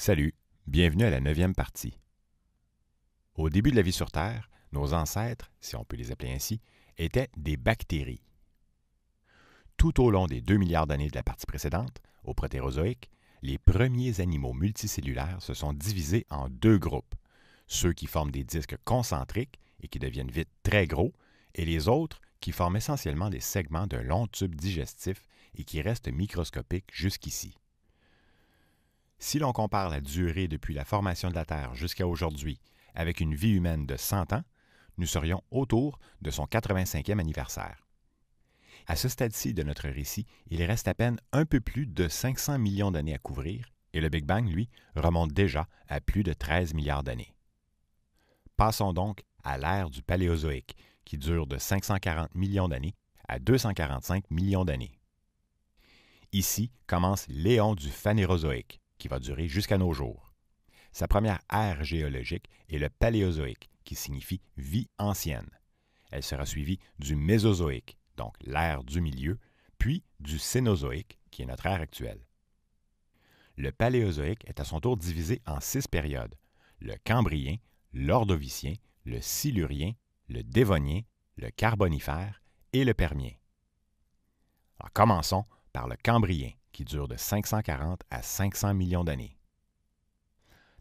Salut, bienvenue à la neuvième partie. Au début de la vie sur Terre, nos ancêtres, si on peut les appeler ainsi, étaient des bactéries. Tout au long des 2 milliards d'années de la partie précédente, au Protérozoïque, les premiers animaux multicellulaires se sont divisés en deux groupes, ceux qui forment des disques concentriques et qui deviennent vite très gros, et les autres qui forment essentiellement des segments d'un long tube digestif et qui restent microscopiques jusqu'ici. Si l'on compare la durée depuis la formation de la Terre jusqu'à aujourd'hui avec une vie humaine de 100 ans, nous serions autour de son 85e anniversaire. À ce stade-ci de notre récit, il reste à peine un peu plus de 500 millions d'années à couvrir, et le Big Bang, lui, remonte déjà à plus de 13 milliards d'années. Passons donc à l'ère du Paléozoïque, qui dure de 540 millions d'années à 245 millions d'années. Ici commence l'éon du Phanérozoïque, qui va durer jusqu'à nos jours. Sa première ère géologique est le Paléozoïque, qui signifie vie ancienne. Elle sera suivie du Mésozoïque, donc l'ère du milieu, puis du Cénozoïque, qui est notre ère actuelle. Le Paléozoïque est à son tour divisé en six périodes le Cambrien, l'Ordovicien, le Silurien, le Dévonien, le Carbonifère et le Permien. En commençons par le Cambrien qui dure de 540 à 500 millions d'années.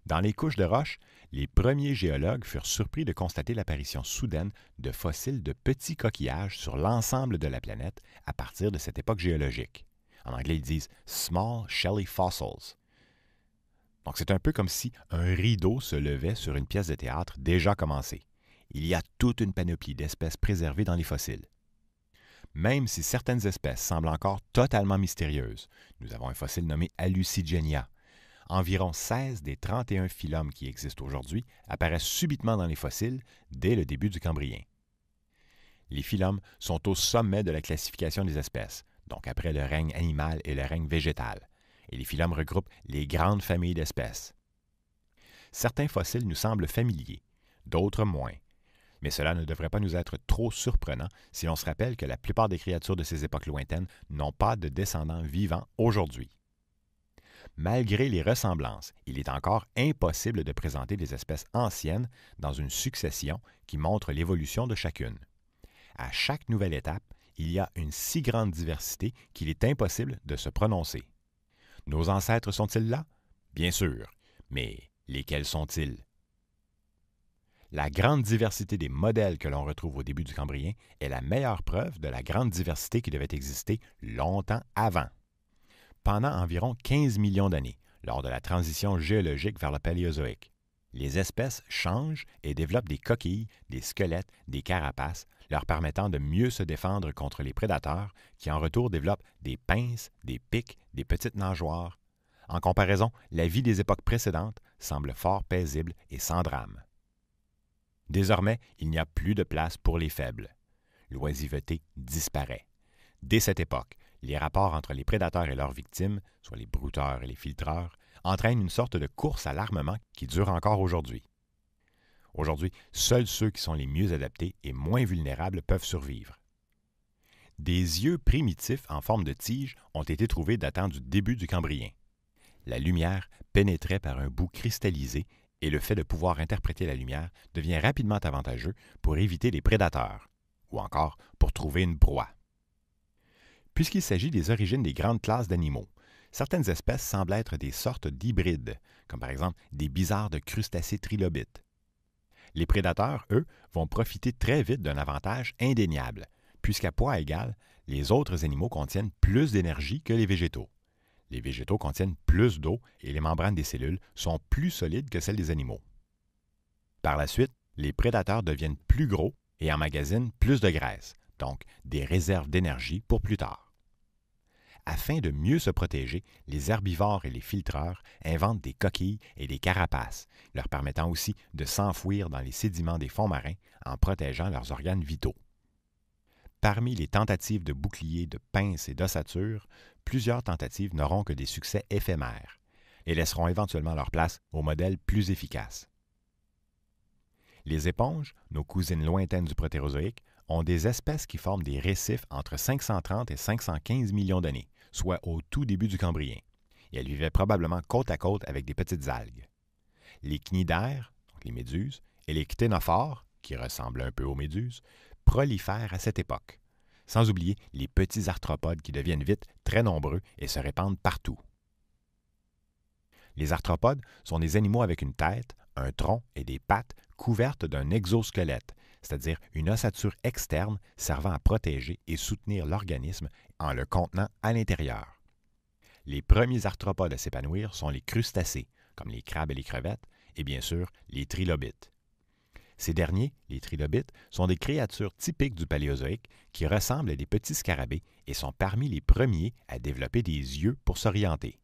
Dans les couches de roches, les premiers géologues furent surpris de constater l'apparition soudaine de fossiles de petits coquillages sur l'ensemble de la planète à partir de cette époque géologique. En anglais, ils disent Small Shelly Fossils. Donc c'est un peu comme si un rideau se levait sur une pièce de théâtre déjà commencée. Il y a toute une panoplie d'espèces préservées dans les fossiles. Même si certaines espèces semblent encore totalement mystérieuses, nous avons un fossile nommé Hallucigenia. Environ 16 des 31 phylums qui existent aujourd'hui apparaissent subitement dans les fossiles dès le début du Cambrien. Les phylums sont au sommet de la classification des espèces, donc après le règne animal et le règne végétal, et les phylums regroupent les grandes familles d'espèces. Certains fossiles nous semblent familiers, d'autres moins, mais cela ne devrait pas nous être trop surprenant si l'on se rappelle que la plupart des créatures de ces époques lointaines n'ont pas de descendants vivants aujourd'hui. Malgré les ressemblances, il est encore impossible de présenter les espèces anciennes dans une succession qui montre l'évolution de chacune. À chaque nouvelle étape, il y a une si grande diversité qu'il est impossible de se prononcer. Nos ancêtres sont-ils là? Bien sûr, mais lesquels sont-ils? La grande diversité des modèles que l'on retrouve au début du Cambrien est la meilleure preuve de la grande diversité qui devait exister longtemps avant. Pendant environ 15 millions d'années, lors de la transition géologique vers le Paléozoïque, les espèces changent et développent des coquilles, des squelettes, des carapaces, leur permettant de mieux se défendre contre les prédateurs, qui en retour développent des pinces, des pics, des petites nageoires. En comparaison, la vie des époques précédentes semble fort paisible et sans drame. Désormais, il n'y a plus de place pour les faibles. L'oisiveté disparaît. Dès cette époque, les rapports entre les prédateurs et leurs victimes, soit les brouteurs et les filtreurs, entraînent une sorte de course à l'armement qui dure encore aujourd'hui. Aujourd'hui, seuls ceux qui sont les mieux adaptés et moins vulnérables peuvent survivre. Des yeux primitifs en forme de tige ont été trouvés datant du début du Cambrien. La lumière pénétrait par un bout cristallisé et le fait de pouvoir interpréter la lumière devient rapidement avantageux pour éviter les prédateurs, ou encore pour trouver une proie. Puisqu'il s'agit des origines des grandes classes d'animaux, certaines espèces semblent être des sortes d'hybrides, comme par exemple des bizarres de crustacés trilobites. Les prédateurs, eux, vont profiter très vite d'un avantage indéniable, puisqu'à poids égal, les autres animaux contiennent plus d'énergie que les végétaux. Les végétaux contiennent plus d'eau et les membranes des cellules sont plus solides que celles des animaux. Par la suite, les prédateurs deviennent plus gros et emmagasinent plus de graisse, donc des réserves d'énergie pour plus tard. Afin de mieux se protéger, les herbivores et les filtreurs inventent des coquilles et des carapaces, leur permettant aussi de s'enfouir dans les sédiments des fonds marins en protégeant leurs organes vitaux. Parmi les tentatives de boucliers de pinces et d'ossatures, plusieurs tentatives n'auront que des succès éphémères et laisseront éventuellement leur place aux modèles plus efficaces. Les éponges, nos cousines lointaines du protérozoïque, ont des espèces qui forment des récifs entre 530 et 515 millions d'années, soit au tout début du Cambrien, et elles vivaient probablement côte à côte avec des petites algues. Les cnidaires, donc les méduses, et les cténophores, qui ressemblent un peu aux méduses, prolifèrent à cette époque, sans oublier les petits arthropodes qui deviennent vite très nombreux et se répandent partout. Les arthropodes sont des animaux avec une tête, un tronc et des pattes couvertes d'un exosquelette, c'est-à-dire une ossature externe servant à protéger et soutenir l'organisme en le contenant à l'intérieur. Les premiers arthropodes à s'épanouir sont les crustacés, comme les crabes et les crevettes, et bien sûr les trilobites. Ces derniers, les trilobites, sont des créatures typiques du Paléozoïque qui ressemblent à des petits scarabées et sont parmi les premiers à développer des yeux pour s'orienter.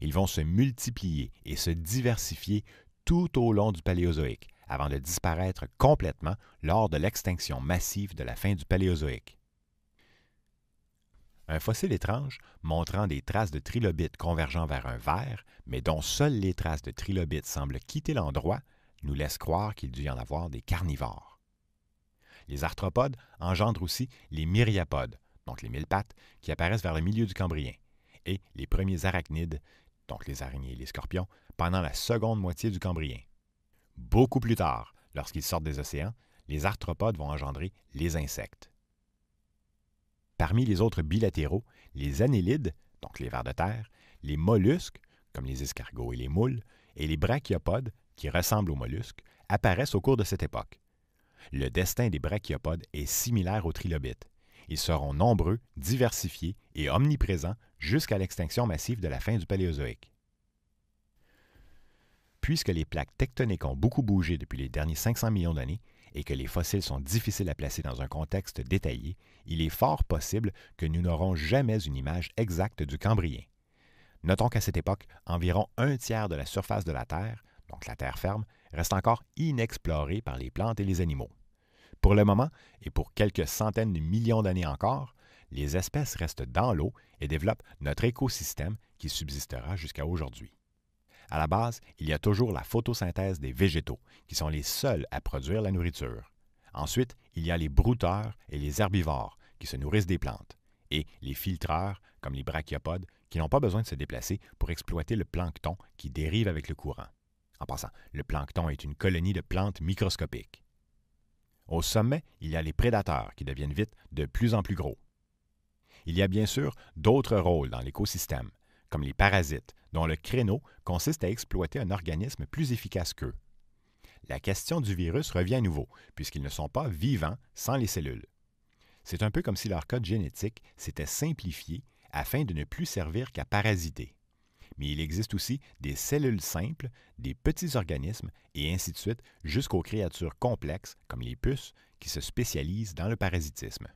Ils vont se multiplier et se diversifier tout au long du Paléozoïque avant de disparaître complètement lors de l'extinction massive de la fin du Paléozoïque. Un fossile étrange montrant des traces de trilobites convergeant vers un verre, mais dont seules les traces de trilobites semblent quitter l'endroit, nous laisse croire qu'il dut y en avoir des carnivores. Les arthropodes engendrent aussi les myriapodes, donc les mille pattes, qui apparaissent vers le milieu du Cambrien, et les premiers arachnides, donc les araignées et les scorpions, pendant la seconde moitié du Cambrien. Beaucoup plus tard, lorsqu'ils sortent des océans, les arthropodes vont engendrer les insectes. Parmi les autres bilatéraux, les annélides, donc les vers de terre, les mollusques, comme les escargots et les moules, et les brachiopodes, qui ressemblent aux mollusques, apparaissent au cours de cette époque. Le destin des brachiopodes est similaire aux trilobites. Ils seront nombreux, diversifiés et omniprésents jusqu'à l'extinction massive de la fin du Paléozoïque. Puisque les plaques tectoniques ont beaucoup bougé depuis les derniers 500 millions d'années et que les fossiles sont difficiles à placer dans un contexte détaillé, il est fort possible que nous n'aurons jamais une image exacte du Cambrien. Notons qu'à cette époque, environ un tiers de la surface de la Terre, donc la terre ferme, reste encore inexplorée par les plantes et les animaux. Pour le moment, et pour quelques centaines de millions d'années encore, les espèces restent dans l'eau et développent notre écosystème qui subsistera jusqu'à aujourd'hui. À la base, il y a toujours la photosynthèse des végétaux, qui sont les seuls à produire la nourriture. Ensuite, il y a les brouteurs et les herbivores, qui se nourrissent des plantes, et les filtreurs, comme les brachiopodes, qui n'ont pas besoin de se déplacer pour exploiter le plancton qui dérive avec le courant. En passant, le plancton est une colonie de plantes microscopiques. Au sommet, il y a les prédateurs qui deviennent vite de plus en plus gros. Il y a bien sûr d'autres rôles dans l'écosystème, comme les parasites, dont le créneau consiste à exploiter un organisme plus efficace qu'eux. La question du virus revient à nouveau, puisqu'ils ne sont pas vivants sans les cellules. C'est un peu comme si leur code génétique s'était simplifié afin de ne plus servir qu'à parasiter mais il existe aussi des cellules simples, des petits organismes, et ainsi de suite, jusqu'aux créatures complexes, comme les puces, qui se spécialisent dans le parasitisme.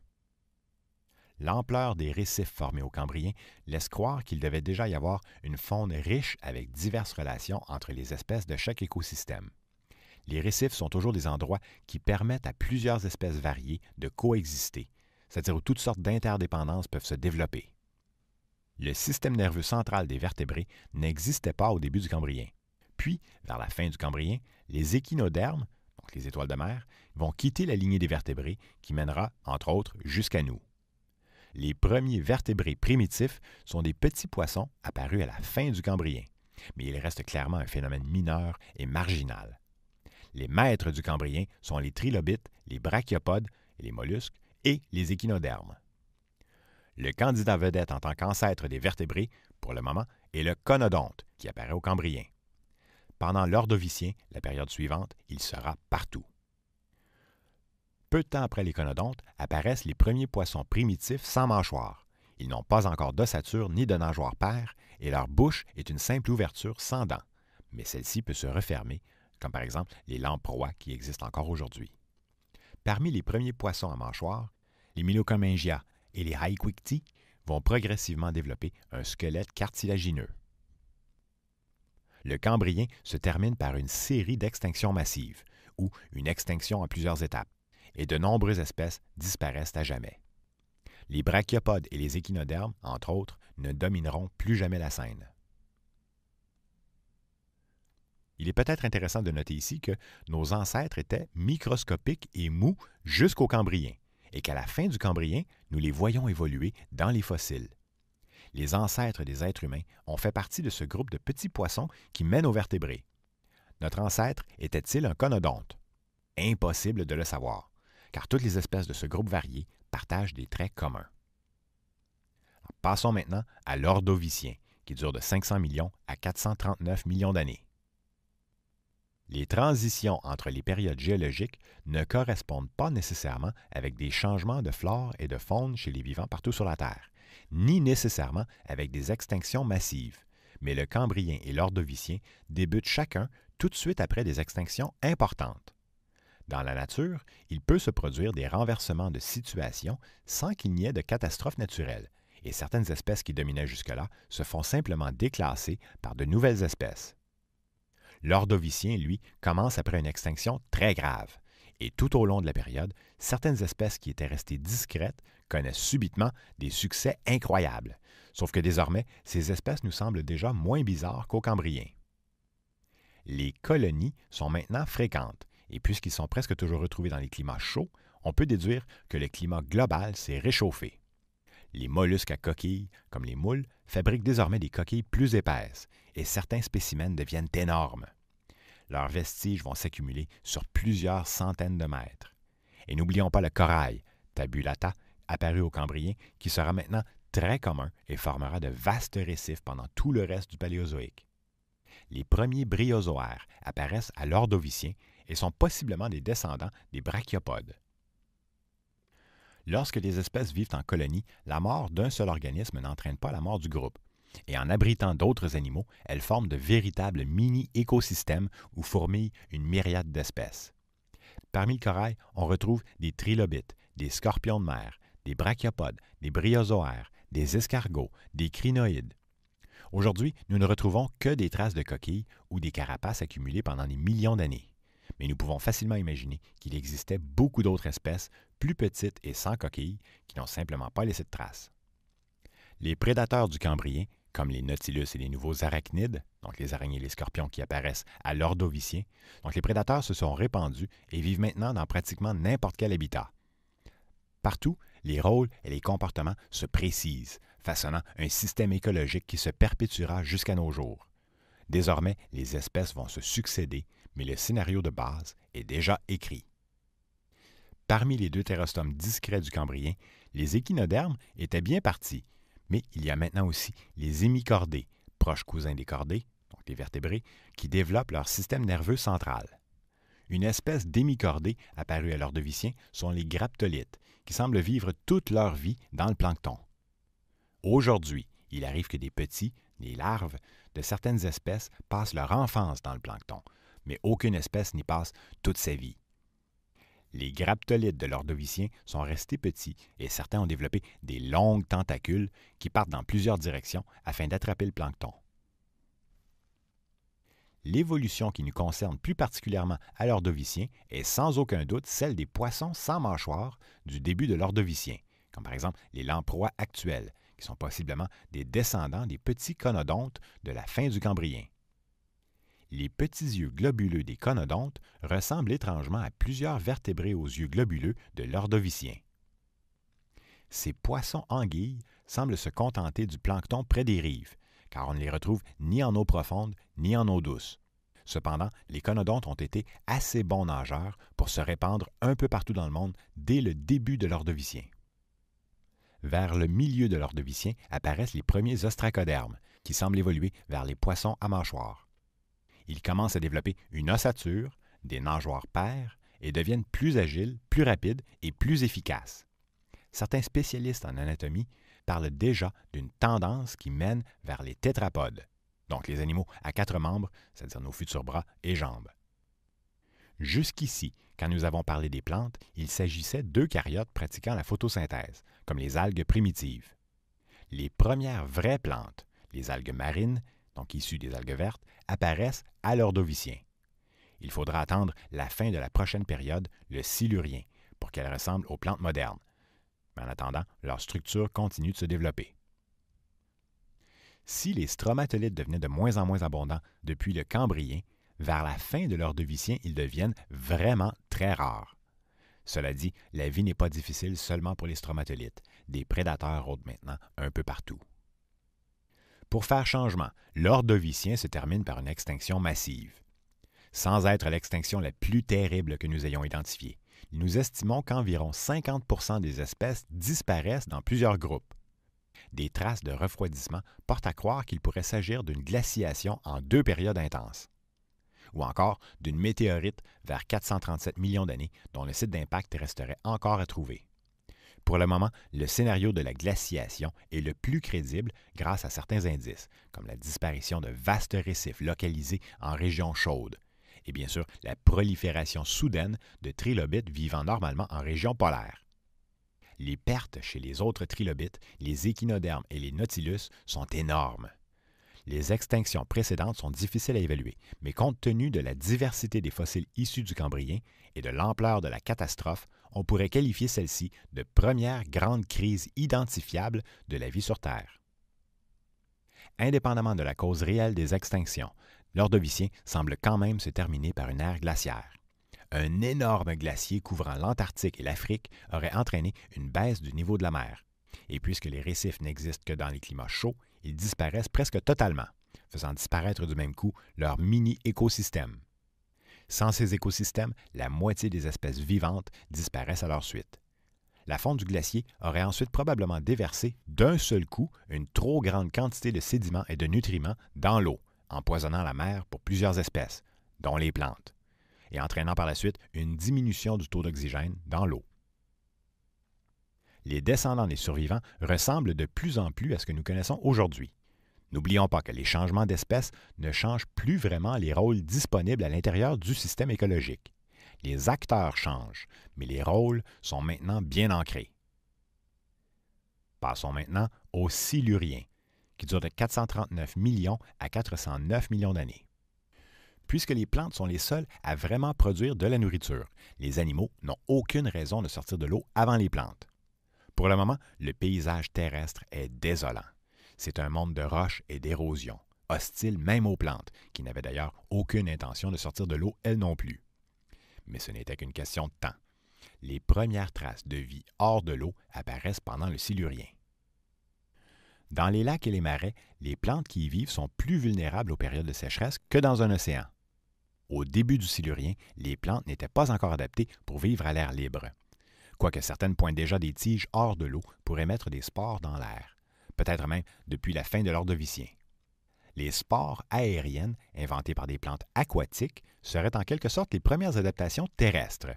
L'ampleur des récifs formés au Cambrien laisse croire qu'il devait déjà y avoir une faune riche avec diverses relations entre les espèces de chaque écosystème. Les récifs sont toujours des endroits qui permettent à plusieurs espèces variées de coexister, c'est-à-dire où toutes sortes d'interdépendances peuvent se développer le système nerveux central des vertébrés n'existait pas au début du Cambrien. Puis, vers la fin du Cambrien, les échinodermes, donc les étoiles de mer, vont quitter la lignée des vertébrés qui mènera, entre autres, jusqu'à nous. Les premiers vertébrés primitifs sont des petits poissons apparus à la fin du Cambrien, mais il reste clairement un phénomène mineur et marginal. Les maîtres du Cambrien sont les trilobites, les brachiopodes, les mollusques et les échinodermes. Le candidat vedette en tant qu'ancêtre des vertébrés, pour le moment, est le conodonte, qui apparaît au Cambrien. Pendant l'ordovicien, la période suivante, il sera partout. Peu de temps après les conodontes, apparaissent les premiers poissons primitifs sans mâchoire. Ils n'ont pas encore d'ossature ni de nageoire paire, et leur bouche est une simple ouverture sans dents, mais celle-ci peut se refermer, comme par exemple les lamproies qui existent encore aujourd'hui. Parmi les premiers poissons à mâchoire, les Mylocomingia, et les high vont progressivement développer un squelette cartilagineux. Le cambrien se termine par une série d'extinctions massives, ou une extinction à plusieurs étapes, et de nombreuses espèces disparaissent à jamais. Les brachiopodes et les échinodermes, entre autres, ne domineront plus jamais la scène. Il est peut-être intéressant de noter ici que nos ancêtres étaient microscopiques et mous jusqu'au Cambrien, et qu'à la fin du Cambrien, nous les voyons évoluer dans les fossiles. Les ancêtres des êtres humains ont fait partie de ce groupe de petits poissons qui mènent aux vertébrés. Notre ancêtre était-il un conodonte? Impossible de le savoir, car toutes les espèces de ce groupe varié partagent des traits communs. Passons maintenant à l'ordovicien, qui dure de 500 millions à 439 millions d'années. Les transitions entre les périodes géologiques ne correspondent pas nécessairement avec des changements de flore et de faune chez les vivants partout sur la Terre, ni nécessairement avec des extinctions massives. Mais le Cambrien et l'Ordovicien débutent chacun tout de suite après des extinctions importantes. Dans la nature, il peut se produire des renversements de situation sans qu'il n'y ait de catastrophe naturelle, et certaines espèces qui dominaient jusque-là se font simplement déclasser par de nouvelles espèces. L'ordovicien, lui, commence après une extinction très grave. Et tout au long de la période, certaines espèces qui étaient restées discrètes connaissent subitement des succès incroyables. Sauf que désormais, ces espèces nous semblent déjà moins bizarres qu'au cambriens. Les colonies sont maintenant fréquentes, et puisqu'ils sont presque toujours retrouvés dans les climats chauds, on peut déduire que le climat global s'est réchauffé. Les mollusques à coquilles, comme les moules, fabriquent désormais des coquilles plus épaisses, et certains spécimens deviennent énormes. Leurs vestiges vont s'accumuler sur plusieurs centaines de mètres. Et n'oublions pas le corail, tabulata, apparu au Cambrien, qui sera maintenant très commun et formera de vastes récifs pendant tout le reste du Paléozoïque. Les premiers bryozoaires apparaissent à l'Ordovicien et sont possiblement des descendants des brachiopodes. Lorsque les espèces vivent en colonie, la mort d'un seul organisme n'entraîne pas la mort du groupe. Et en abritant d'autres animaux, elles forment de véritables mini-écosystèmes où fourmillent une myriade d'espèces. Parmi le corail, on retrouve des trilobites, des scorpions de mer, des brachiopodes, des bryozoaires, des escargots, des crinoïdes. Aujourd'hui, nous ne retrouvons que des traces de coquilles ou des carapaces accumulées pendant des millions d'années mais nous pouvons facilement imaginer qu'il existait beaucoup d'autres espèces plus petites et sans coquilles qui n'ont simplement pas laissé de traces. Les prédateurs du Cambrien, comme les nautilus et les nouveaux arachnides, donc les araignées et les scorpions qui apparaissent à l'ordovicien, donc les prédateurs se sont répandus et vivent maintenant dans pratiquement n'importe quel habitat. Partout, les rôles et les comportements se précisent, façonnant un système écologique qui se perpétuera jusqu'à nos jours. Désormais, les espèces vont se succéder, mais le scénario de base est déjà écrit. Parmi les deux deutérostomes discrets du Cambrien, les échinodermes étaient bien partis, mais il y a maintenant aussi les hémicordés, proches cousins des cordés, donc des vertébrés, qui développent leur système nerveux central. Une espèce d'hémicordée apparue à l'ordovicien sont les graptolites, qui semblent vivre toute leur vie dans le plancton. Aujourd'hui, il arrive que des petits, des larves, de certaines espèces passent leur enfance dans le plancton, mais aucune espèce n'y passe toute sa vie. Les graptolites de l'ordovicien sont restés petits et certains ont développé des longues tentacules qui partent dans plusieurs directions afin d'attraper le plancton. L'évolution qui nous concerne plus particulièrement à l'ordovicien est sans aucun doute celle des poissons sans mâchoire du début de l'ordovicien, comme par exemple les lamproies actuelles, qui sont possiblement des descendants des petits conodontes de la fin du Cambrien les petits yeux globuleux des conodontes ressemblent étrangement à plusieurs vertébrés aux yeux globuleux de l'ordovicien. Ces poissons-anguilles semblent se contenter du plancton près des rives, car on ne les retrouve ni en eau profonde ni en eau douce. Cependant, les conodontes ont été assez bons nageurs pour se répandre un peu partout dans le monde dès le début de l'ordovicien. Vers le milieu de l'ordovicien apparaissent les premiers ostracodermes, qui semblent évoluer vers les poissons à mâchoires ils commencent à développer une ossature, des nageoires paires et deviennent plus agiles, plus rapides et plus efficaces. Certains spécialistes en anatomie parlent déjà d'une tendance qui mène vers les tétrapodes, donc les animaux à quatre membres, c'est-à-dire nos futurs bras et jambes. Jusqu'ici, quand nous avons parlé des plantes, il s'agissait d'eucaryotes pratiquant la photosynthèse, comme les algues primitives. Les premières vraies plantes, les algues marines, donc issus des algues vertes, apparaissent à l'ordovicien. Il faudra attendre la fin de la prochaine période, le silurien, pour qu'elles ressemblent aux plantes modernes. Mais en attendant, leur structure continue de se développer. Si les stromatolites devenaient de moins en moins abondants depuis le Cambrien, vers la fin de l'ordovicien, ils deviennent vraiment très rares. Cela dit, la vie n'est pas difficile seulement pour les stromatolites. Des prédateurs rôdent maintenant un peu partout pour faire changement, l'Ordovicien se termine par une extinction massive. Sans être l'extinction la plus terrible que nous ayons identifiée, nous estimons qu'environ 50 des espèces disparaissent dans plusieurs groupes. Des traces de refroidissement portent à croire qu'il pourrait s'agir d'une glaciation en deux périodes intenses, ou encore d'une météorite vers 437 millions d'années dont le site d'impact resterait encore à trouver. Pour le moment, le scénario de la glaciation est le plus crédible grâce à certains indices, comme la disparition de vastes récifs localisés en régions chaudes. et bien sûr la prolifération soudaine de trilobites vivant normalement en régions polaires. Les pertes chez les autres trilobites, les échinodermes et les nautilus sont énormes. Les extinctions précédentes sont difficiles à évaluer, mais compte tenu de la diversité des fossiles issus du Cambrien et de l'ampleur de la catastrophe, on pourrait qualifier celle-ci de première grande crise identifiable de la vie sur Terre. Indépendamment de la cause réelle des extinctions, l'Ordovicien semble quand même se terminer par une ère glaciaire. Un énorme glacier couvrant l'Antarctique et l'Afrique aurait entraîné une baisse du niveau de la mer. Et puisque les récifs n'existent que dans les climats chauds, ils disparaissent presque totalement, faisant disparaître du même coup leur mini-écosystème. Sans ces écosystèmes, la moitié des espèces vivantes disparaissent à leur suite. La fonte du glacier aurait ensuite probablement déversé d'un seul coup une trop grande quantité de sédiments et de nutriments dans l'eau, empoisonnant la mer pour plusieurs espèces, dont les plantes, et entraînant par la suite une diminution du taux d'oxygène dans l'eau les descendants des survivants ressemblent de plus en plus à ce que nous connaissons aujourd'hui. N'oublions pas que les changements d'espèces ne changent plus vraiment les rôles disponibles à l'intérieur du système écologique. Les acteurs changent, mais les rôles sont maintenant bien ancrés. Passons maintenant au Silurien, qui dure de 439 millions à 409 millions d'années. Puisque les plantes sont les seules à vraiment produire de la nourriture, les animaux n'ont aucune raison de sortir de l'eau avant les plantes. Pour le moment, le paysage terrestre est désolant. C'est un monde de roches et d'érosion, hostile même aux plantes, qui n'avaient d'ailleurs aucune intention de sortir de l'eau elles non plus. Mais ce n'était qu'une question de temps. Les premières traces de vie hors de l'eau apparaissent pendant le Silurien. Dans les lacs et les marais, les plantes qui y vivent sont plus vulnérables aux périodes de sécheresse que dans un océan. Au début du Silurien, les plantes n'étaient pas encore adaptées pour vivre à l'air libre. Quoique certaines pointent déjà des tiges hors de l'eau pour émettre des spores dans l'air peut-être même depuis la fin de l'Ordovicien. Les spores aériennes, inventées par des plantes aquatiques, seraient en quelque sorte les premières adaptations terrestres.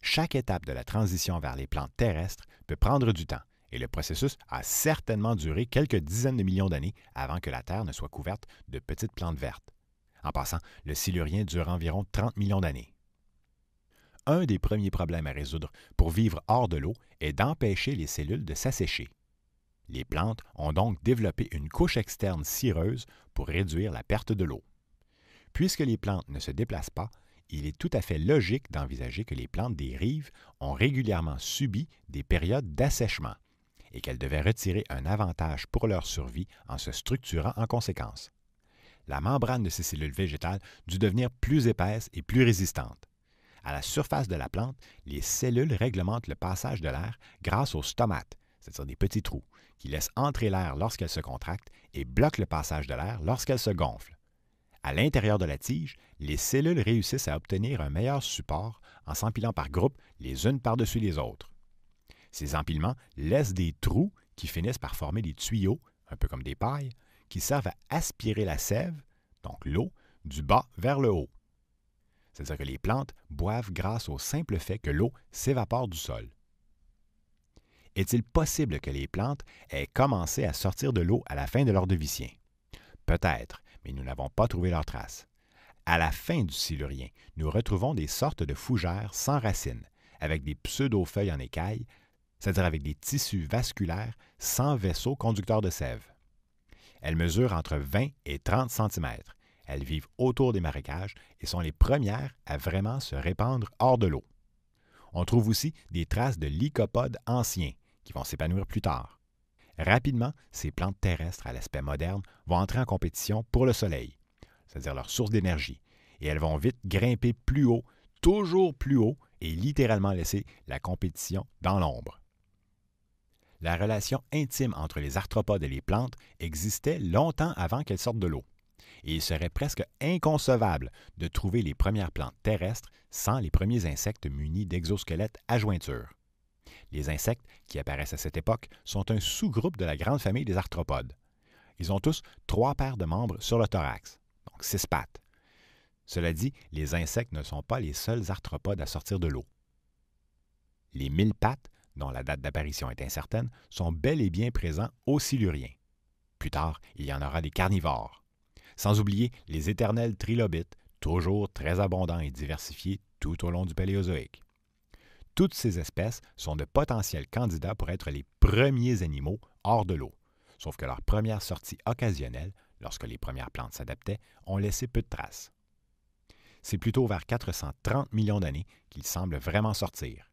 Chaque étape de la transition vers les plantes terrestres peut prendre du temps, et le processus a certainement duré quelques dizaines de millions d'années avant que la Terre ne soit couverte de petites plantes vertes. En passant, le silurien dure environ 30 millions d'années. Un des premiers problèmes à résoudre pour vivre hors de l'eau est d'empêcher les cellules de s'assécher. Les plantes ont donc développé une couche externe cireuse pour réduire la perte de l'eau. Puisque les plantes ne se déplacent pas, il est tout à fait logique d'envisager que les plantes des rives ont régulièrement subi des périodes d'assèchement et qu'elles devaient retirer un avantage pour leur survie en se structurant en conséquence. La membrane de ces cellules végétales dut devenir plus épaisse et plus résistante. À la surface de la plante, les cellules réglementent le passage de l'air grâce aux stomates, c'est-à-dire des petits trous, qui laissent entrer l'air lorsqu'elle se contracte et bloquent le passage de l'air lorsqu'elle se gonfle. À l'intérieur de la tige, les cellules réussissent à obtenir un meilleur support en s'empilant par groupes les unes par-dessus les autres. Ces empilements laissent des trous qui finissent par former des tuyaux, un peu comme des pailles, qui servent à aspirer la sève, donc l'eau, du bas vers le haut. C'est-à-dire que les plantes boivent grâce au simple fait que l'eau s'évapore du sol est-il possible que les plantes aient commencé à sortir de l'eau à la fin de l'Ordovicien? Peut-être, mais nous n'avons pas trouvé leurs traces. À la fin du Silurien, nous retrouvons des sortes de fougères sans racines, avec des pseudo-feuilles en écailles, c'est-à-dire avec des tissus vasculaires sans vaisseau conducteur de sève. Elles mesurent entre 20 et 30 cm. Elles vivent autour des marécages et sont les premières à vraiment se répandre hors de l'eau. On trouve aussi des traces de lycopodes anciens, qui vont s'épanouir plus tard. Rapidement, ces plantes terrestres à l'aspect moderne vont entrer en compétition pour le soleil, c'est-à-dire leur source d'énergie, et elles vont vite grimper plus haut, toujours plus haut, et littéralement laisser la compétition dans l'ombre. La relation intime entre les arthropodes et les plantes existait longtemps avant qu'elles sortent de l'eau, et il serait presque inconcevable de trouver les premières plantes terrestres sans les premiers insectes munis d'exosquelettes à jointure. Les insectes, qui apparaissent à cette époque, sont un sous-groupe de la grande famille des arthropodes. Ils ont tous trois paires de membres sur le thorax, donc six pattes. Cela dit, les insectes ne sont pas les seuls arthropodes à sortir de l'eau. Les mille pattes, dont la date d'apparition est incertaine, sont bel et bien présents au Silurien. Plus tard, il y en aura des carnivores. Sans oublier les éternels trilobites, toujours très abondants et diversifiés tout au long du Paléozoïque toutes ces espèces sont de potentiels candidats pour être les premiers animaux hors de l'eau. Sauf que leurs premières sortie occasionnelles, lorsque les premières plantes s'adaptaient, ont laissé peu de traces. C'est plutôt vers 430 millions d'années qu'ils semblent vraiment sortir.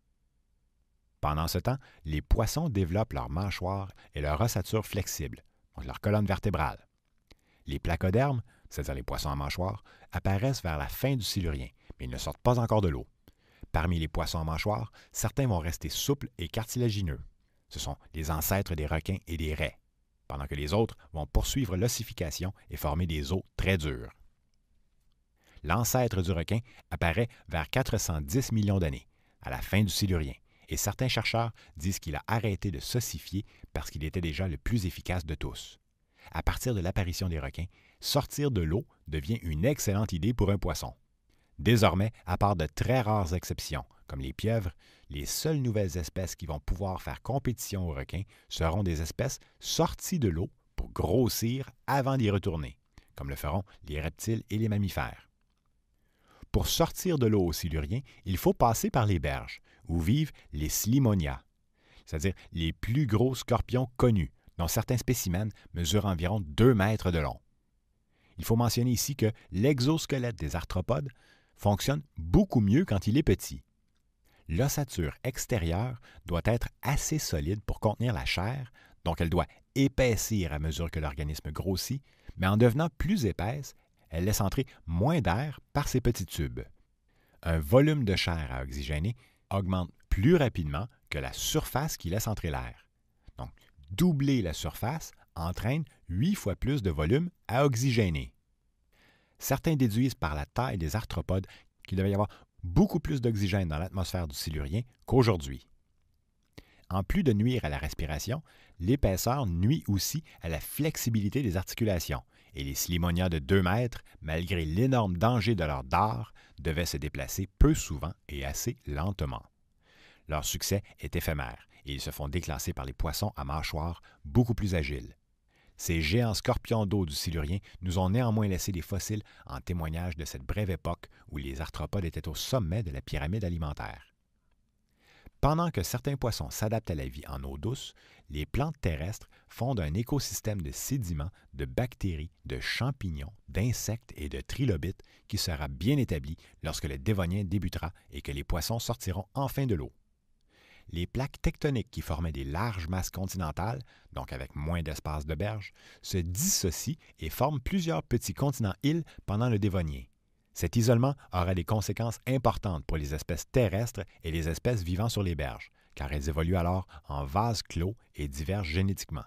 Pendant ce temps, les poissons développent leurs mâchoires et leur ossature flexible, donc leur colonne vertébrale. Les placodermes, c'est-à-dire les poissons à mâchoire, apparaissent vers la fin du Silurien, mais ils ne sortent pas encore de l'eau. Parmi les poissons à mâchoire, certains vont rester souples et cartilagineux. Ce sont les ancêtres des requins et des raies, pendant que les autres vont poursuivre l'ossification et former des os très durs. L'ancêtre du requin apparaît vers 410 millions d'années, à la fin du Silurien, et certains chercheurs disent qu'il a arrêté de s'ossifier parce qu'il était déjà le plus efficace de tous. À partir de l'apparition des requins, sortir de l'eau devient une excellente idée pour un poisson. Désormais, à part de très rares exceptions, comme les pieuvres, les seules nouvelles espèces qui vont pouvoir faire compétition aux requins seront des espèces sorties de l'eau pour grossir avant d'y retourner, comme le feront les reptiles et les mammifères. Pour sortir de l'eau aux siluriens, il faut passer par les berges, où vivent les slimonia, c'est-à-dire les plus gros scorpions connus, dont certains spécimens mesurent environ 2 mètres de long. Il faut mentionner ici que l'exosquelette des arthropodes fonctionne beaucoup mieux quand il est petit. L'ossature extérieure doit être assez solide pour contenir la chair, donc elle doit épaissir à mesure que l'organisme grossit, mais en devenant plus épaisse, elle laisse entrer moins d'air par ses petits tubes. Un volume de chair à oxygéner augmente plus rapidement que la surface qui laisse entrer l'air. Donc, doubler la surface entraîne huit fois plus de volume à oxygéner. Certains déduisent par la taille des arthropodes qu'il devait y avoir beaucoup plus d'oxygène dans l'atmosphère du Silurien qu'aujourd'hui. En plus de nuire à la respiration, l'épaisseur nuit aussi à la flexibilité des articulations, et les Slimonia de 2 mètres, malgré l'énorme danger de leur dard, devaient se déplacer peu souvent et assez lentement. Leur succès est éphémère, et ils se font déclasser par les poissons à mâchoire beaucoup plus agiles. Ces géants scorpions d'eau du Silurien nous ont néanmoins laissé des fossiles en témoignage de cette brève époque où les arthropodes étaient au sommet de la pyramide alimentaire. Pendant que certains poissons s'adaptent à la vie en eau douce, les plantes terrestres fondent un écosystème de sédiments, de bactéries, de champignons, d'insectes et de trilobites qui sera bien établi lorsque le dévonien débutera et que les poissons sortiront enfin de l'eau les plaques tectoniques qui formaient des larges masses continentales, donc avec moins d'espace de berge, se dissocient et forment plusieurs petits continents-îles pendant le Dévonien. Cet isolement aura des conséquences importantes pour les espèces terrestres et les espèces vivant sur les berges, car elles évoluent alors en vases clos et divergent génétiquement.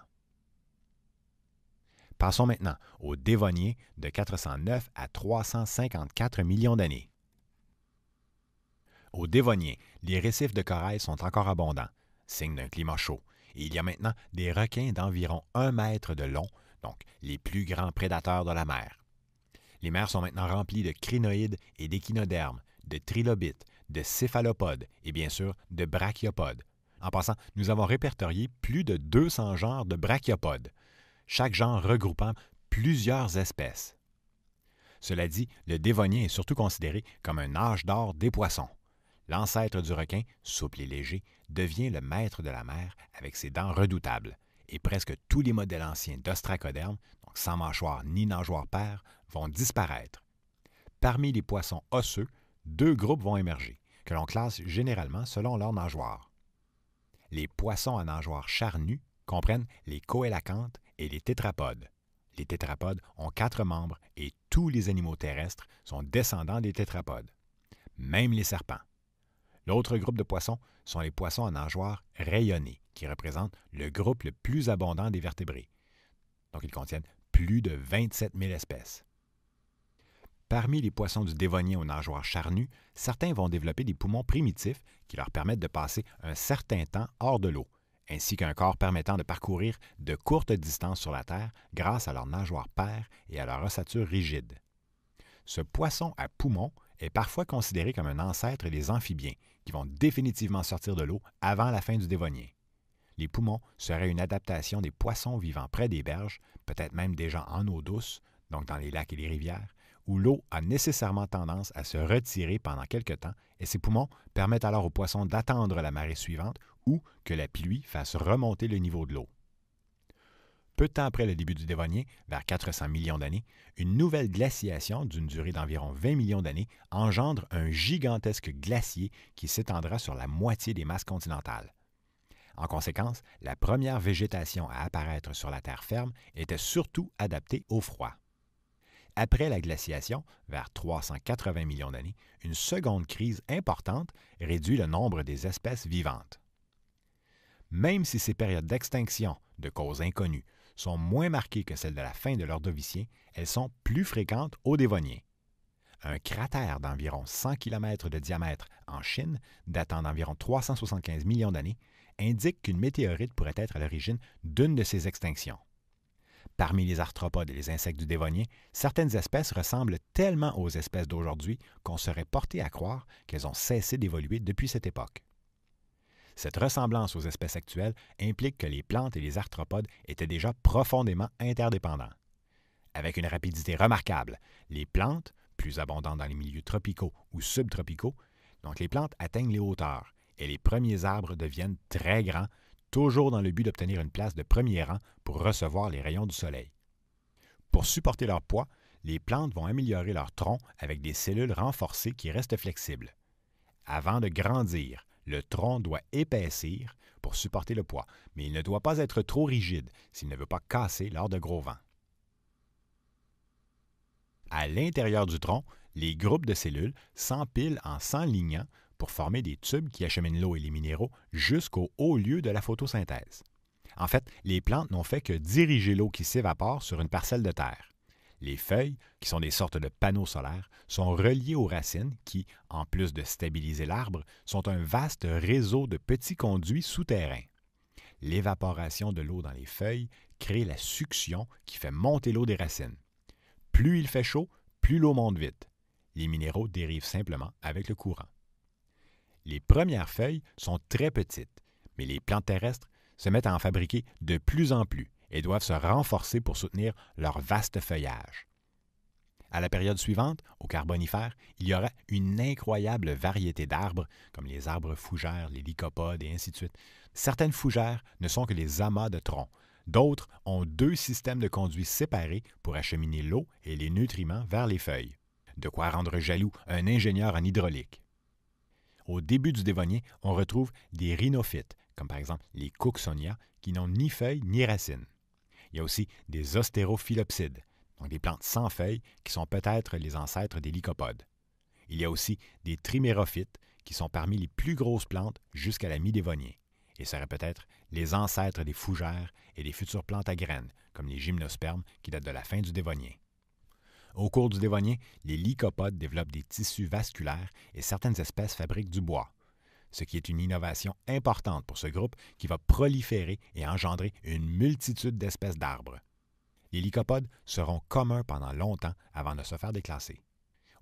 Passons maintenant au Dévonien de 409 à 354 millions d'années. Au Dévonien, les récifs de corail sont encore abondants, signe d'un climat chaud, et il y a maintenant des requins d'environ un mètre de long, donc les plus grands prédateurs de la mer. Les mers sont maintenant remplies de crinoïdes et d'échinodermes, de trilobites, de céphalopodes et bien sûr de brachiopodes. En passant, nous avons répertorié plus de 200 genres de brachiopodes, chaque genre regroupant plusieurs espèces. Cela dit, le Dévonien est surtout considéré comme un âge d'or des poissons. L'ancêtre du requin, souple et léger, devient le maître de la mer avec ses dents redoutables, et presque tous les modèles anciens d'ostracodermes, donc sans mâchoire ni nageoire paire, vont disparaître. Parmi les poissons osseux, deux groupes vont émerger, que l'on classe généralement selon leurs nageoires. Les poissons à nageoires charnues comprennent les coélacantes et les tétrapodes. Les tétrapodes ont quatre membres et tous les animaux terrestres sont descendants des tétrapodes, même les serpents. L'autre groupe de poissons sont les poissons à nageoires rayonnées, qui représentent le groupe le plus abondant des vertébrés. Donc, ils contiennent plus de 27 000 espèces. Parmi les poissons du Dévonien aux nageoires charnues, certains vont développer des poumons primitifs qui leur permettent de passer un certain temps hors de l'eau, ainsi qu'un corps permettant de parcourir de courtes distances sur la Terre grâce à leurs nageoires paires et à leur ossature rigide. Ce poisson à poumons est parfois considéré comme un ancêtre des amphibiens, qui vont définitivement sortir de l'eau avant la fin du Dévonien. Les poumons seraient une adaptation des poissons vivant près des berges, peut-être même déjà en eau douce, donc dans les lacs et les rivières, où l'eau a nécessairement tendance à se retirer pendant quelque temps, et ces poumons permettent alors aux poissons d'attendre la marée suivante ou que la pluie fasse remonter le niveau de l'eau peu de temps après le début du Dévonien, vers 400 millions d'années, une nouvelle glaciation d'une durée d'environ 20 millions d'années engendre un gigantesque glacier qui s'étendra sur la moitié des masses continentales. En conséquence, la première végétation à apparaître sur la terre ferme était surtout adaptée au froid. Après la glaciation, vers 380 millions d'années, une seconde crise importante réduit le nombre des espèces vivantes. Même si ces périodes d'extinction, de causes inconnues, sont moins marquées que celles de la fin de l'Ordovicien, elles sont plus fréquentes au Dévonien. Un cratère d'environ 100 km de diamètre en Chine, datant d'environ 375 millions d'années, indique qu'une météorite pourrait être à l'origine d'une de ces extinctions. Parmi les arthropodes et les insectes du Dévonien, certaines espèces ressemblent tellement aux espèces d'aujourd'hui qu'on serait porté à croire qu'elles ont cessé d'évoluer depuis cette époque. Cette ressemblance aux espèces actuelles implique que les plantes et les arthropodes étaient déjà profondément interdépendants. Avec une rapidité remarquable, les plantes, plus abondantes dans les milieux tropicaux ou subtropicaux, donc les plantes atteignent les hauteurs et les premiers arbres deviennent très grands, toujours dans le but d'obtenir une place de premier rang pour recevoir les rayons du soleil. Pour supporter leur poids, les plantes vont améliorer leur tronc avec des cellules renforcées qui restent flexibles. Avant de grandir, le tronc doit épaissir pour supporter le poids, mais il ne doit pas être trop rigide s'il ne veut pas casser lors de gros vents. À l'intérieur du tronc, les groupes de cellules s'empilent en s'enlignant pour former des tubes qui acheminent l'eau et les minéraux jusqu'au haut lieu de la photosynthèse. En fait, les plantes n'ont fait que diriger l'eau qui s'évapore sur une parcelle de terre. Les feuilles, qui sont des sortes de panneaux solaires, sont reliées aux racines qui, en plus de stabiliser l'arbre, sont un vaste réseau de petits conduits souterrains. L'évaporation de l'eau dans les feuilles crée la suction qui fait monter l'eau des racines. Plus il fait chaud, plus l'eau monte vite. Les minéraux dérivent simplement avec le courant. Les premières feuilles sont très petites, mais les plantes terrestres se mettent à en fabriquer de plus en plus et doivent se renforcer pour soutenir leur vaste feuillage. À la période suivante, au Carbonifère, il y aura une incroyable variété d'arbres, comme les arbres fougères, les lycopodes et ainsi de suite. Certaines fougères ne sont que les amas de troncs. D'autres ont deux systèmes de conduits séparés pour acheminer l'eau et les nutriments vers les feuilles. De quoi rendre jaloux un ingénieur en hydraulique. Au début du Dévonien, on retrouve des rhinophytes, comme par exemple les Cooksonia, qui n'ont ni feuilles ni racines. Il y a aussi des ostérophyllopsides, donc des plantes sans feuilles qui sont peut-être les ancêtres des lycopodes. Il y a aussi des trimérophytes qui sont parmi les plus grosses plantes jusqu'à la mi-dévonien et seraient peut-être les ancêtres des fougères et des futures plantes à graines, comme les gymnospermes qui datent de la fin du dévonien. Au cours du dévonien, les lycopodes développent des tissus vasculaires et certaines espèces fabriquent du bois ce qui est une innovation importante pour ce groupe qui va proliférer et engendrer une multitude d'espèces d'arbres. Les lycopodes seront communs pendant longtemps avant de se faire déclasser.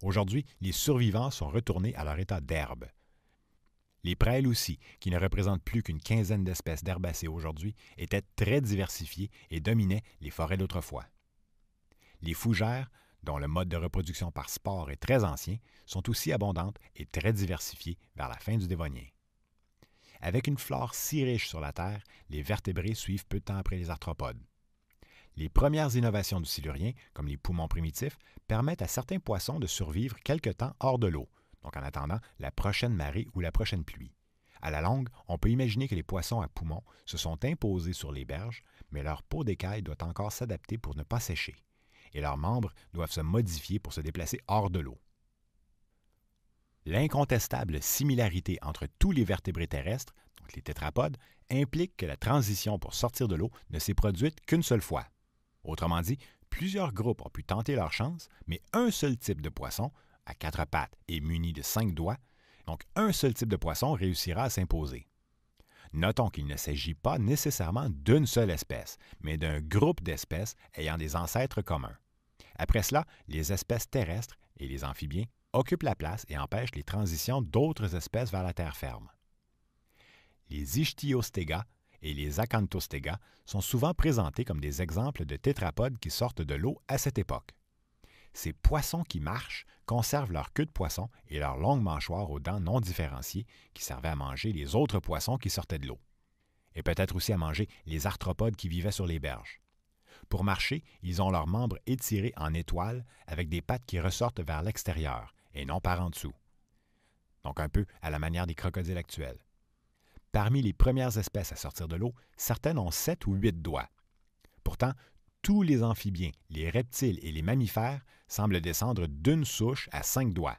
Aujourd'hui, les survivants sont retournés à leur état d'herbe. Les prêles aussi, qui ne représentent plus qu'une quinzaine d'espèces d'herbacées aujourd'hui, étaient très diversifiées et dominaient les forêts d'autrefois. Les fougères dont le mode de reproduction par sport est très ancien, sont aussi abondantes et très diversifiées vers la fin du Dévonien. Avec une flore si riche sur la Terre, les vertébrés suivent peu de temps après les arthropodes. Les premières innovations du silurien, comme les poumons primitifs, permettent à certains poissons de survivre quelque temps hors de l'eau, donc en attendant la prochaine marée ou la prochaine pluie. À la longue, on peut imaginer que les poissons à poumons se sont imposés sur les berges, mais leur peau d'écaille doit encore s'adapter pour ne pas sécher et leurs membres doivent se modifier pour se déplacer hors de l'eau. L'incontestable similarité entre tous les vertébrés terrestres, donc les tétrapodes, implique que la transition pour sortir de l'eau ne s'est produite qu'une seule fois. Autrement dit, plusieurs groupes ont pu tenter leur chance, mais un seul type de poisson, à quatre pattes et muni de cinq doigts, donc un seul type de poisson réussira à s'imposer. Notons qu'il ne s'agit pas nécessairement d'une seule espèce, mais d'un groupe d'espèces ayant des ancêtres communs. Après cela, les espèces terrestres et les amphibiens occupent la place et empêchent les transitions d'autres espèces vers la terre ferme. Les Ichthyostega et les acanthostega sont souvent présentés comme des exemples de tétrapodes qui sortent de l'eau à cette époque. Ces poissons qui marchent conservent leur queue de poisson et leur longue mâchoire aux dents non différenciées qui servaient à manger les autres poissons qui sortaient de l'eau. Et peut-être aussi à manger les arthropodes qui vivaient sur les berges. Pour marcher, ils ont leurs membres étirés en étoile avec des pattes qui ressortent vers l'extérieur et non par en dessous. Donc un peu à la manière des crocodiles actuels. Parmi les premières espèces à sortir de l'eau, certaines ont sept ou huit doigts. Pourtant, tous les amphibiens, les reptiles et les mammifères semblent descendre d'une souche à cinq doigts.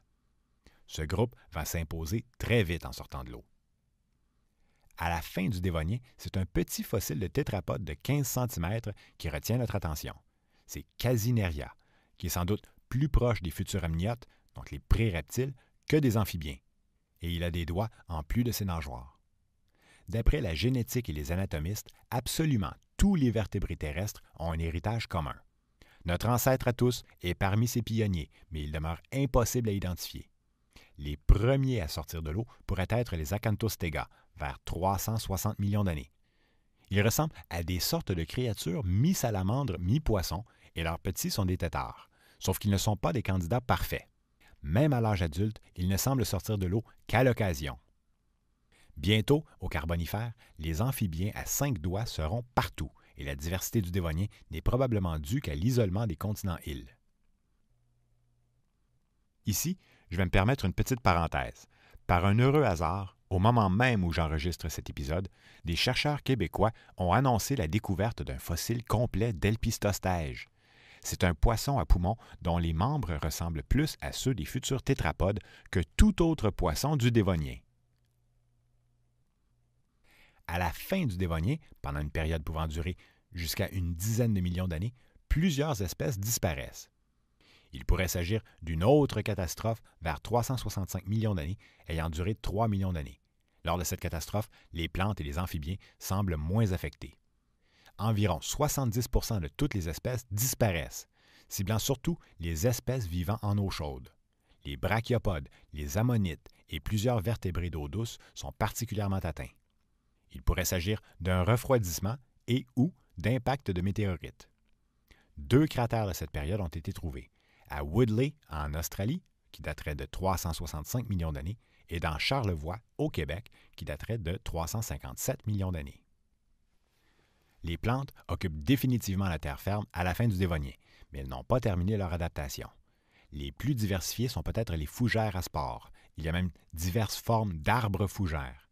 Ce groupe va s'imposer très vite en sortant de l'eau. À la fin du Dévonien, c'est un petit fossile de tétrapode de 15 cm qui retient notre attention. C'est Casineria, qui est sans doute plus proche des futurs amniotes, donc les pré-reptiles, que des amphibiens. Et il a des doigts en plus de ses nageoires. D'après la génétique et les anatomistes, absolument tous les vertébrés terrestres ont un héritage commun. Notre ancêtre à tous est parmi ces pionniers, mais il demeure impossible à identifier. Les premiers à sortir de l'eau pourraient être les Acanthostega, vers 360 millions d'années. Ils ressemblent à des sortes de créatures mi-salamandres, mi-poissons, et leurs petits sont des têtards, sauf qu'ils ne sont pas des candidats parfaits. Même à l'âge adulte, ils ne semblent sortir de l'eau qu'à l'occasion. Bientôt, au Carbonifère, les amphibiens à cinq doigts seront partout et la diversité du Dévonien n'est probablement due qu'à l'isolement des continents-îles. Ici, je vais me permettre une petite parenthèse. Par un heureux hasard, au moment même où j'enregistre cet épisode, des chercheurs québécois ont annoncé la découverte d'un fossile complet d'Elpistostège. C'est un poisson à poumons dont les membres ressemblent plus à ceux des futurs tétrapodes que tout autre poisson du Dévonien à la fin du Dévonien, pendant une période pouvant durer jusqu'à une dizaine de millions d'années, plusieurs espèces disparaissent. Il pourrait s'agir d'une autre catastrophe vers 365 millions d'années, ayant duré 3 millions d'années. Lors de cette catastrophe, les plantes et les amphibiens semblent moins affectés. Environ 70 de toutes les espèces disparaissent, ciblant surtout les espèces vivant en eau chaude. Les brachiopodes, les ammonites et plusieurs vertébrés d'eau douce sont particulièrement atteints. Il pourrait s'agir d'un refroidissement et ou d'impact de météorites. Deux cratères de cette période ont été trouvés, à Woodley, en Australie, qui daterait de 365 millions d'années, et dans Charlevoix, au Québec, qui daterait de 357 millions d'années. Les plantes occupent définitivement la terre ferme à la fin du Dévonien, mais elles n'ont pas terminé leur adaptation. Les plus diversifiées sont peut-être les fougères à spores. Il y a même diverses formes d'arbres fougères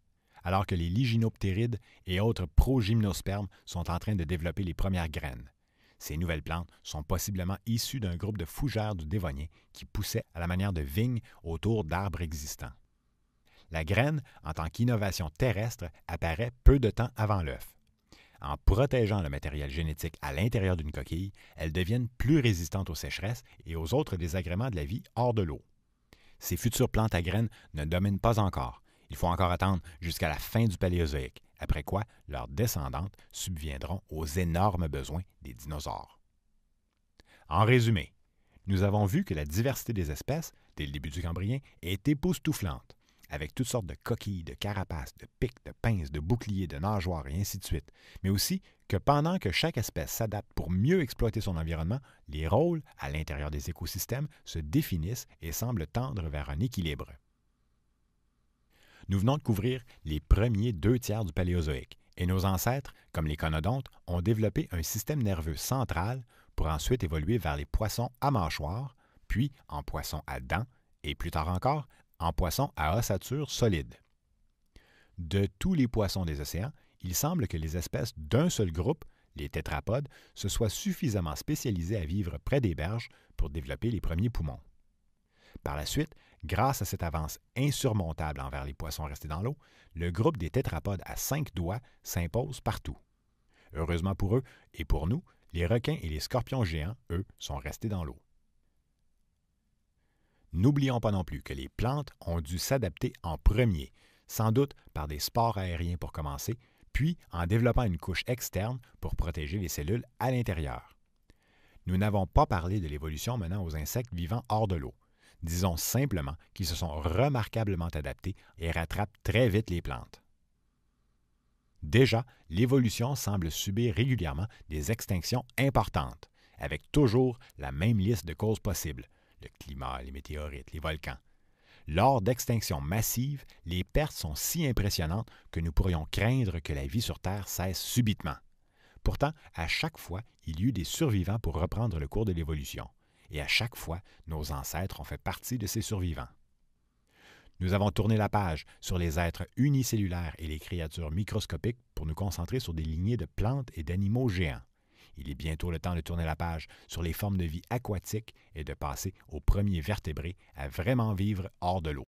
alors que les liginoptérides et autres progymnospermes sont en train de développer les premières graines. Ces nouvelles plantes sont possiblement issues d'un groupe de fougères du Dévonien qui poussaient à la manière de vignes autour d'arbres existants. La graine, en tant qu'innovation terrestre, apparaît peu de temps avant l'œuf. En protégeant le matériel génétique à l'intérieur d'une coquille, elles deviennent plus résistantes aux sécheresses et aux autres désagréments de la vie hors de l'eau. Ces futures plantes à graines ne dominent pas encore, il faut encore attendre jusqu'à la fin du Paléozoïque, après quoi leurs descendantes subviendront aux énormes besoins des dinosaures. En résumé, nous avons vu que la diversité des espèces, dès le début du Cambrien, est époustouflante, avec toutes sortes de coquilles, de carapaces, de pics, de pinces, de boucliers, de nageoires et ainsi de suite, mais aussi que pendant que chaque espèce s'adapte pour mieux exploiter son environnement, les rôles à l'intérieur des écosystèmes se définissent et semblent tendre vers un équilibre. Nous venons de couvrir les premiers deux tiers du Paléozoïque, et nos ancêtres, comme les conodontes, ont développé un système nerveux central pour ensuite évoluer vers les poissons à mâchoire, puis en poissons à dents, et plus tard encore, en poissons à ossature solide. De tous les poissons des océans, il semble que les espèces d'un seul groupe, les tétrapodes, se soient suffisamment spécialisées à vivre près des berges pour développer les premiers poumons. Par la suite, Grâce à cette avance insurmontable envers les poissons restés dans l'eau, le groupe des tétrapodes à cinq doigts s'impose partout. Heureusement pour eux et pour nous, les requins et les scorpions géants, eux, sont restés dans l'eau. N'oublions pas non plus que les plantes ont dû s'adapter en premier, sans doute par des spores aériens pour commencer, puis en développant une couche externe pour protéger les cellules à l'intérieur. Nous n'avons pas parlé de l'évolution menant aux insectes vivant hors de l'eau, Disons simplement qu'ils se sont remarquablement adaptés et rattrapent très vite les plantes. Déjà, l'évolution semble subir régulièrement des extinctions importantes, avec toujours la même liste de causes possibles le climat, les météorites, les volcans. Lors d'extinctions massives, les pertes sont si impressionnantes que nous pourrions craindre que la vie sur Terre cesse subitement. Pourtant, à chaque fois, il y eut des survivants pour reprendre le cours de l'évolution et à chaque fois, nos ancêtres ont fait partie de ces survivants. Nous avons tourné la page sur les êtres unicellulaires et les créatures microscopiques pour nous concentrer sur des lignées de plantes et d'animaux géants. Il est bientôt le temps de tourner la page sur les formes de vie aquatiques et de passer aux premiers vertébrés à vraiment vivre hors de l'eau.